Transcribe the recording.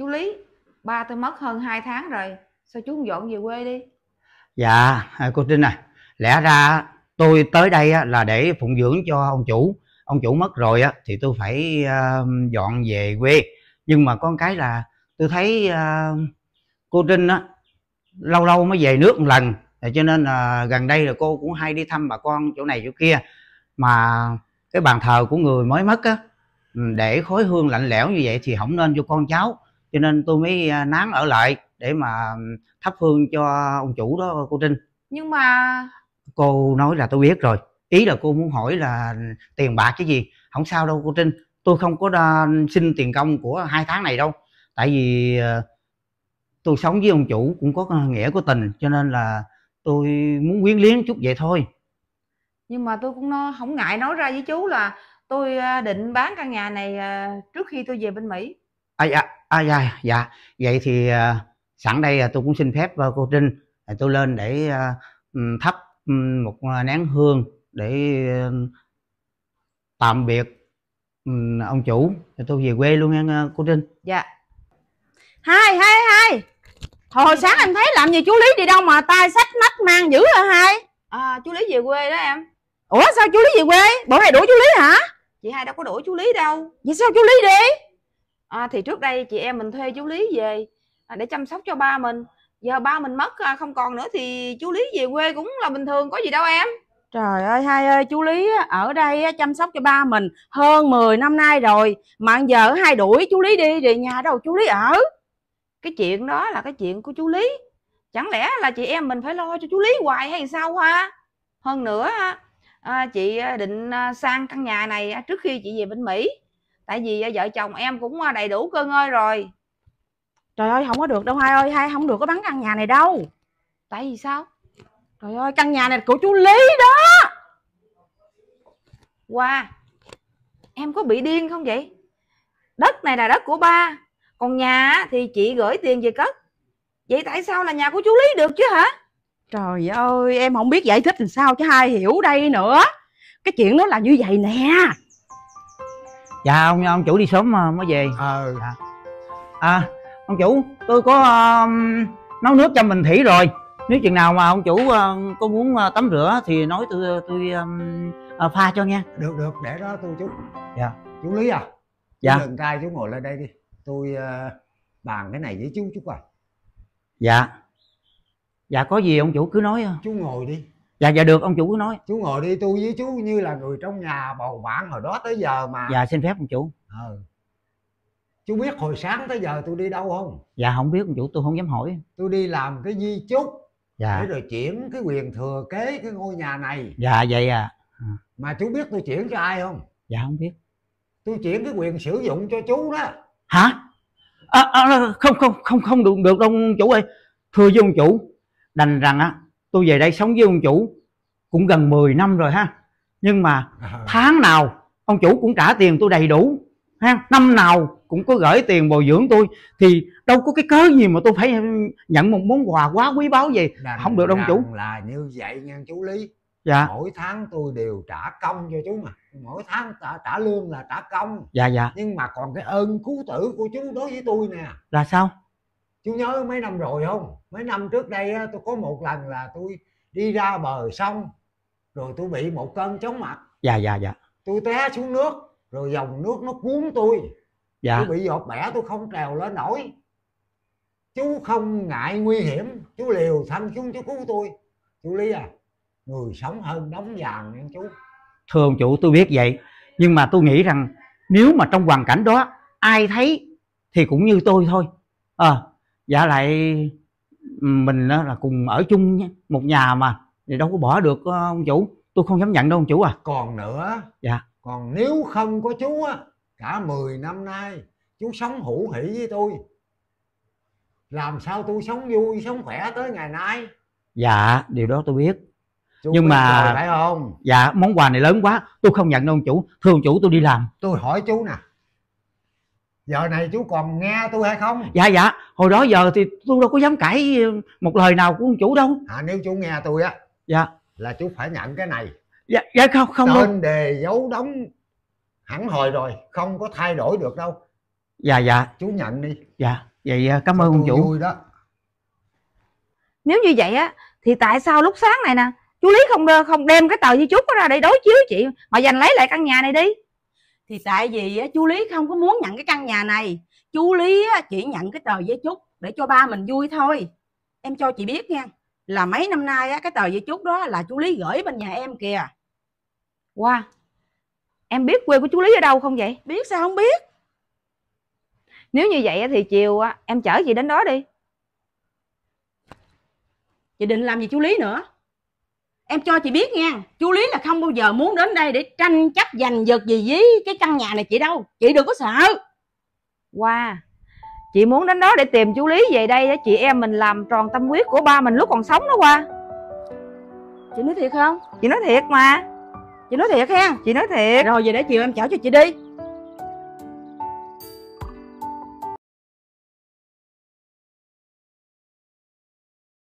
chú lý ba tôi mất hơn 2 tháng rồi sao chú không dọn về quê đi dạ à, cô trinh à lẽ ra tôi tới đây là để phụng dưỡng cho ông chủ ông chủ mất rồi á thì tôi phải à, dọn về quê nhưng mà có cái là tôi thấy à, cô trinh á lâu lâu mới về nước một lần cho nên là gần đây là cô cũng hay đi thăm bà con chỗ này chỗ kia mà cái bàn thờ của người mới mất á ừ, để khối hương lạnh lẽo như vậy thì không nên cho con cháu cho nên tôi mới à, nán ở lại để mà thắp hương cho ông chủ đó cô trinh nhưng mà cô nói là tôi biết rồi ý là cô muốn hỏi là tiền bạc cái gì không sao đâu cô trinh tôi không có đa, à, xin tiền công của hai tháng này đâu tại vì à, tôi sống với ông chủ cũng có nghĩa của tình cho nên là tôi muốn quyến luyến chút vậy thôi nhưng mà tôi cũng nói, không ngại nói ra với chú là tôi định bán căn nhà này trước khi tôi về bên mỹ à, dạ, à, dạ, dạ vậy thì à, sẵn đây à, tôi cũng xin phép à, cô Trinh à, tôi lên để à, thắp một nén hương để à, tạm biệt ông chủ tôi về quê luôn nha cô Trinh dạ hai hai hai hồi sáng em thấy làm gì chú lý đi đâu mà tay sách nách mang dữ hả hai à, chú lý về quê đó em ủa sao chú lý về quê bộ này đuổi chú lý hả chị hai đâu có đuổi chú lý đâu vậy sao chú lý đi à, thì trước đây chị em mình thuê chú lý về à, để chăm sóc cho ba mình giờ ba mình mất à, không còn nữa thì chú lý về quê cũng là bình thường có gì đâu em Trời ơi hai ơi chú Lý ở đây chăm sóc cho ba mình hơn 10 năm nay rồi Mà giờ hai đuổi chú Lý đi về nhà đâu chú Lý ở Cái chuyện đó là cái chuyện của chú Lý Chẳng lẽ là chị em mình phải lo cho chú Lý hoài hay sao hoa Hơn nữa à, chị à, định à, sang căn nhà này trước khi chị về bên Mỹ tại vì vợ chồng em cũng à, đầy đủ cưng ơi rồi trời ơi không có được đâu hai ơi hai không được có bán căn nhà này đâu tại vì sao trời ơi căn nhà này của chú lý đó qua wow. em có bị điên không vậy đất này là đất của ba còn nhà thì chị gửi tiền về cất vậy tại sao là nhà của chú lý được chứ hả trời ơi em không biết giải thích làm sao chứ hai hiểu đây nữa cái chuyện nó là như vậy nè dạ ông ông chủ đi sớm ờ, mới về ờ dạ. à ông chủ tôi có uh, nấu nước cho mình thủy rồi nếu chừng nào mà ông chủ uh, có muốn uh, tắm rửa thì nói tôi tôi um, uh, pha cho nghe được được để đó tôi chú dạ chú lý à dạ lần trai chú ngồi lên đây đi tôi uh, bàn cái này với chú chú à dạ dạ có gì ông chủ cứ nói chú ngồi đi dạ dạ được ông chủ cứ nói chú ngồi đi tôi với chú như là người trong nhà bầu bạn hồi đó tới giờ mà dạ xin phép ông chủ ừ. chú biết hồi sáng tới giờ tôi đi đâu không dạ không biết ông chủ tôi không dám hỏi tôi đi làm cái di chúc dạ. để rồi chuyển cái quyền thừa kế cái ngôi nhà này dạ vậy à ừ. mà chú biết tôi chuyển cho ai không dạ không biết tôi chuyển cái quyền sử dụng cho chú đó hả à, à, không không không không được được đâu chủ ơi thưa với ông chủ đành rằng á tôi về đây sống với ông chủ cũng gần 10 năm rồi ha nhưng mà à. tháng nào ông chủ cũng trả tiền tôi đầy đủ ha năm nào cũng có gửi tiền bồi dưỡng tôi thì đâu có cái cớ gì mà tôi phải nhận một món quà quá quý báu gì không được đâu chủ là như vậy nha chú lý dạ mỗi tháng tôi đều trả công cho chú mà mỗi tháng trả, trả lương là trả công dạ dạ nhưng mà còn cái ơn cứu tử của chú đối với tôi nè là sao chú nhớ mấy năm rồi không mấy năm trước đây tôi có một lần là tôi đi ra bờ sông rồi tôi bị một cơn chóng mặt dạ dạ dạ tôi té xuống nước rồi dòng nước nó cuốn tôi dạ. tôi bị giọt bẻ tôi không trèo lên nổi chú không ngại nguy hiểm chú liều thanh xuống chú cứu tôi chú lý à người sống hơn đóng vàng nha chú thường chủ tôi biết vậy nhưng mà tôi nghĩ rằng nếu mà trong hoàn cảnh đó ai thấy thì cũng như tôi thôi à, dạ lại mình đó là cùng ở chung một nhà mà thì đâu có bỏ được ờ, ông chủ tôi không dám nhận đâu ông chủ à còn nữa dạ còn nếu không có chú á cả 10 năm nay chú sống hữu hỷ với tôi làm sao tôi sống vui sống khỏe tới ngày nay dạ điều đó tôi biết chú nhưng biết mà phải không dạ món quà này lớn quá tôi không nhận đâu ông chủ thưa ông chủ tôi đi làm tôi hỏi chú nè giờ này chú còn nghe tôi hay không dạ dạ hồi đó giờ thì tôi đâu có dám cãi một lời nào của ông chủ đâu à nếu chú nghe tôi á dạ là chú phải nhận cái này dạ dạ không không tên đề dấu đóng hẳn hồi rồi không có thay đổi được đâu dạ dạ chú nhận đi dạ vậy dạ, cảm ơn ông chủ vui đó nếu như vậy á thì tại sao lúc sáng này nè chú lý không không đem cái tờ như chúc đó ra đây đối chiếu chị mà giành lấy lại căn nhà này đi thì tại vì chú lý không có muốn nhận cái căn nhà này chú lý chỉ nhận cái tờ giấy chúc để cho ba mình vui thôi em cho chị biết nha là mấy năm nay cái tờ giấy chúc đó là chú lý gửi bên nhà em kìa wow em biết quê của chú lý ở đâu không vậy biết sao không biết nếu như vậy thì chiều em chở chị đến đó đi chị định làm gì chú lý nữa em cho chị biết nha chú lý là không bao giờ muốn đến đây để tranh chấp giành giật gì với cái căn nhà này chị đâu chị đừng có sợ qua wow. chị muốn đến đó để tìm chú lý về đây để chị em mình làm tròn tâm huyết của ba mình lúc còn sống đó qua chị nói thiệt không chị nói thiệt mà chị nói thiệt ha chị nói thiệt rồi về để chiều em chở cho chị đi